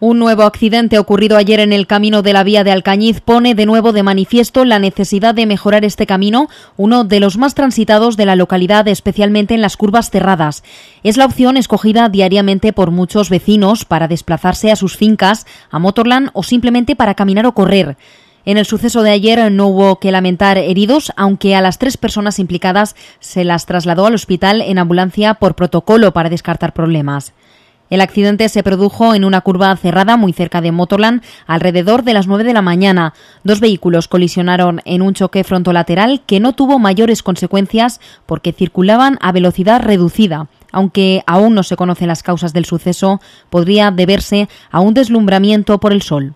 Un nuevo accidente ocurrido ayer en el camino de la vía de Alcañiz pone de nuevo de manifiesto la necesidad de mejorar este camino, uno de los más transitados de la localidad, especialmente en las curvas cerradas. Es la opción escogida diariamente por muchos vecinos para desplazarse a sus fincas, a Motorland o simplemente para caminar o correr. En el suceso de ayer no hubo que lamentar heridos, aunque a las tres personas implicadas se las trasladó al hospital en ambulancia por protocolo para descartar problemas. El accidente se produjo en una curva cerrada muy cerca de Motorland alrededor de las 9 de la mañana. Dos vehículos colisionaron en un choque frontolateral que no tuvo mayores consecuencias porque circulaban a velocidad reducida. Aunque aún no se conocen las causas del suceso, podría deberse a un deslumbramiento por el sol.